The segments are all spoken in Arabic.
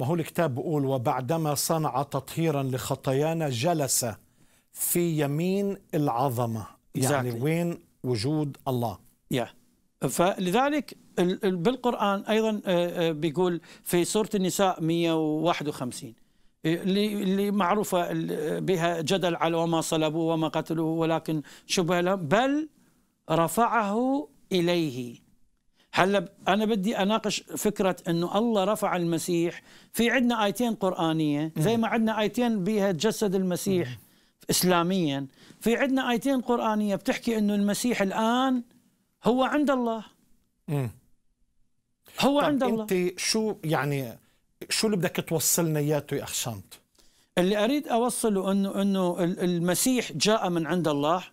ما هو الكتاب بيقول وبعدما صنع تطهيرا لخطايانا جلس في يمين العظمة يعني exactly. وين وجود الله yeah. فلذلك بالقرآن أيضا آه، آه، بيقول في سورة النساء 151 آه، اللي معروفة بها جدل على وما صلبوه وما قتلوه ولكن شبه لهم بل رفعه إليه هلا انا بدي اناقش فكره انه الله رفع المسيح في عندنا ايتين قرانيه زي ما عندنا ايتين بها تجسد المسيح اسلاميا في عندنا ايتين قرانيه بتحكي انه المسيح الان هو عند الله هو عند الله انت شو يعني شو اللي بدك توصلنا اياه يا اخ شنط اللي اريد اوصله انه انه المسيح جاء من عند الله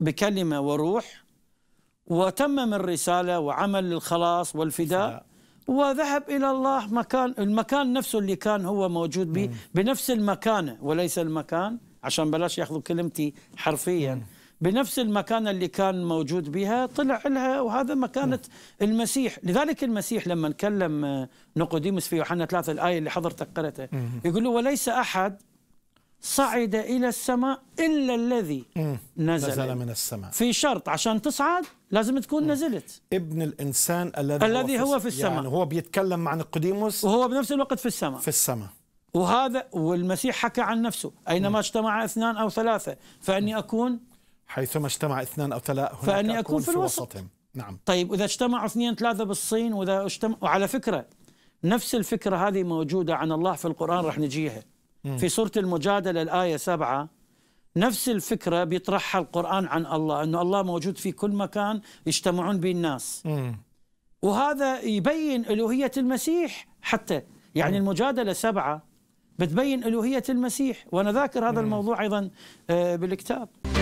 بكلمه وروح وتمم الرسالة وعمل الخلاص والفداء وذهب إلى الله مكان المكان نفسه اللي كان هو موجود به بنفس المكانة وليس المكان عشان بلاش ياخذوا كلمتي حرفيا بنفس المكانة اللي كان موجود بها طلع لها وهذا مكانة المسيح لذلك المسيح لما نكلم آه، نقوديموس في يوحنا ثلاثة الآية اللي حضرتك قرأتها يقول له وليس أحد صعد إلى السماء إلا الذي نزل, نزل من السماء في شرط عشان تصعد لازم تكون مم. نزلت ابن الإنسان الذي الذي هو في, هو في السماء يعني هو بيتكلم عن نيقوديموس وهو بنفس الوقت في السماء في السماء وهذا والمسيح حكى عن نفسه أينما اجتمع اثنان أو ثلاثة فأني أكون حيثما اجتمع اثنان أو ثلاثة هناك فأني أكون, أكون في, في الوسط. نعم طيب وإذا اجتمعوا اثنين ثلاثة بالصين وإذا اجتمع وعلى فكرة نفس الفكرة هذه موجودة عن الله في القرآن رح نجيها في سورة المجادلة الآية سبعة نفس الفكرة بيطرحها القرآن عن الله أنه الله موجود في كل مكان يجتمعون به الناس وهذا يبين ألوهية المسيح حتى يعني المجادلة سبعة بتبين ألوهية المسيح وأنا ذاكر هذا الموضوع أيضا آه، بالكتاب